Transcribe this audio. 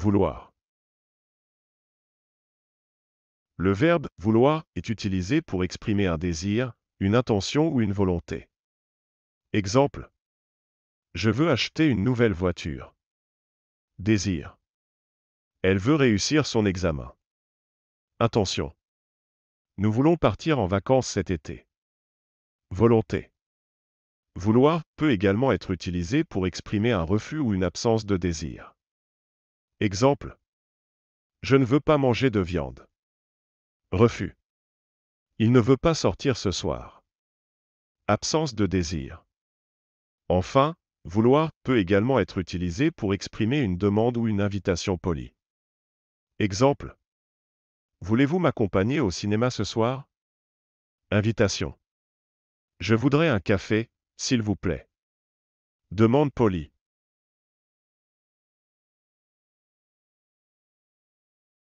Vouloir. Le verbe vouloir est utilisé pour exprimer un désir, une intention ou une volonté. Exemple. Je veux acheter une nouvelle voiture. Désir. Elle veut réussir son examen. Intention. Nous voulons partir en vacances cet été. Volonté. Vouloir peut également être utilisé pour exprimer un refus ou une absence de désir. Exemple. Je ne veux pas manger de viande. Refus. Il ne veut pas sortir ce soir. Absence de désir. Enfin, vouloir peut également être utilisé pour exprimer une demande ou une invitation polie. Exemple. Voulez-vous m'accompagner au cinéma ce soir Invitation. Je voudrais un café, s'il vous plaît. Demande polie.